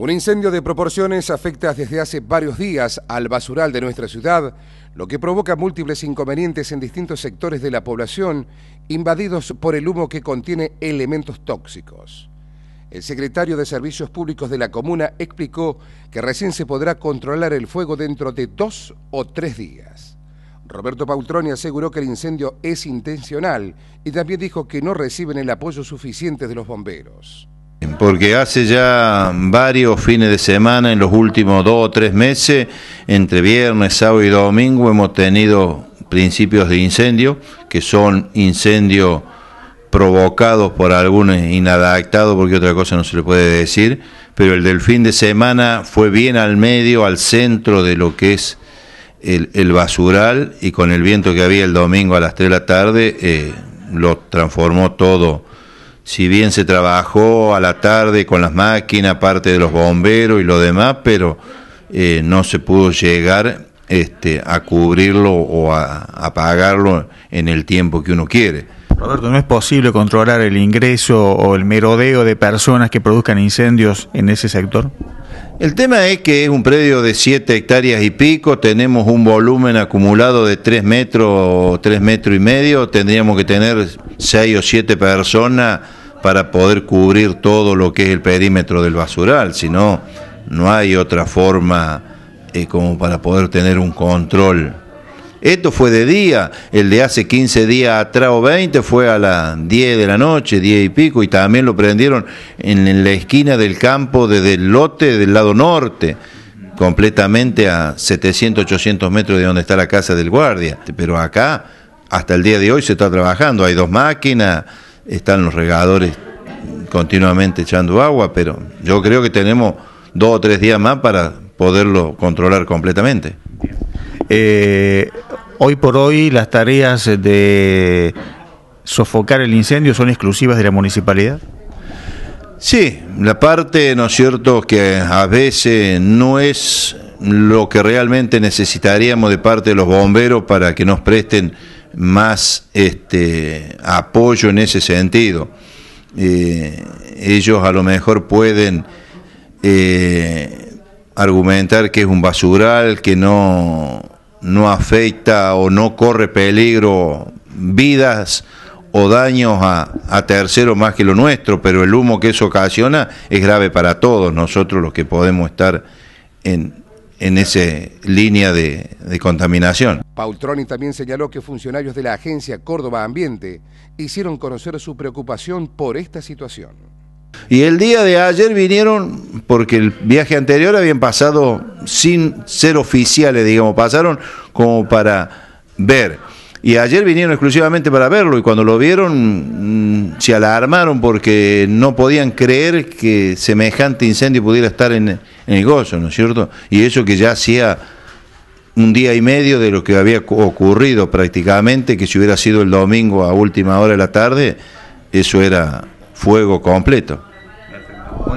Un incendio de proporciones afecta desde hace varios días al basural de nuestra ciudad, lo que provoca múltiples inconvenientes en distintos sectores de la población invadidos por el humo que contiene elementos tóxicos. El secretario de Servicios Públicos de la comuna explicó que recién se podrá controlar el fuego dentro de dos o tres días. Roberto Pautroni aseguró que el incendio es intencional y también dijo que no reciben el apoyo suficiente de los bomberos. Porque hace ya varios fines de semana, en los últimos dos o tres meses, entre viernes, sábado y domingo, hemos tenido principios de incendio, que son incendios provocados por algunos inadaptados, porque otra cosa no se le puede decir, pero el del fin de semana fue bien al medio, al centro de lo que es el, basural, y con el viento que había el domingo a las 3 de la tarde, eh, lo transformó todo si bien se trabajó a la tarde con las máquinas, parte de los bomberos y lo demás, pero eh, no se pudo llegar este, a cubrirlo o a, a, pagarlo en el tiempo que uno quiere. Roberto, ¿no es posible controlar el ingreso o el merodeo de personas que produzcan incendios en ese sector? El tema es que es un predio de 7 hectáreas y pico, tenemos un volumen acumulado de 3 metros, 3 metros y medio, tendríamos que tener 6 o 7 personas para poder cubrir todo lo que es el perímetro del basural, si no, no hay otra forma eh, como para poder tener un control. Esto fue de día, el de hace 15 días atrás o 20 fue a las 10 de la noche, 10 y pico, y también lo prendieron en la esquina del campo desde el lote del lado norte, completamente a 700, 800 metros de donde está la casa del guardia. Pero acá, hasta el día de hoy, se está trabajando, hay dos máquinas, están los regadores continuamente echando agua, pero yo creo que tenemos dos o tres días más para poderlo controlar completamente. Eh, Hoy por hoy las tareas de sofocar el incendio son exclusivas de la municipalidad. Sí, la parte, ¿no es cierto?, que a veces no es lo que realmente necesitaríamos de parte de los bomberos para que nos presten más este, apoyo en ese sentido. Eh, ellos a lo mejor pueden eh, argumentar que es un basural, que no no afecta o no corre peligro vidas o daños a, a terceros más que lo nuestro, pero el humo que eso ocasiona es grave para todos nosotros los que podemos estar en, en esa línea de, de, contaminación. Pautroni también señaló que funcionarios de la agencia Córdoba Ambiente hicieron conocer su preocupación por esta situación. Y el día de ayer vinieron, porque el viaje anterior habían pasado sin ser oficiales, digamos, pasaron como para ver. Y ayer vinieron exclusivamente para verlo y cuando lo vieron mm, se alarmaron porque no podían creer que semejante incendio pudiera estar en, el gozo, ¿no es cierto? Y eso que ya hacía un día y medio de lo que había ocurrido prácticamente, que si hubiera sido el domingo a última hora de la tarde, eso era fuego completo.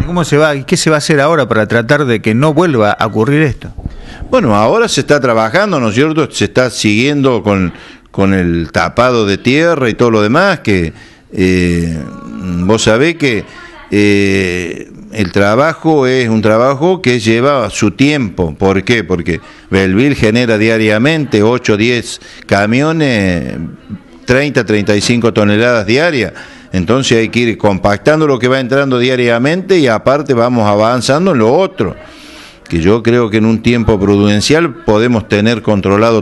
¿Cómo se va? ¿Y qué se va a hacer ahora para tratar de que no vuelva a ocurrir esto? Bueno, ahora se está trabajando, ¿no es cierto? Se está siguiendo con, el tapado de tierra y todo lo demás, que eh, vos sabés que eh, el trabajo es un trabajo que lleva su tiempo. ¿Por qué? Porque Belville genera diariamente 8 10 camiones, 30, 35 toneladas diarias. Entonces hay que ir compactando lo que va entrando diariamente y aparte vamos avanzando en lo otro, que yo creo que en un tiempo prudencial podemos tener controlado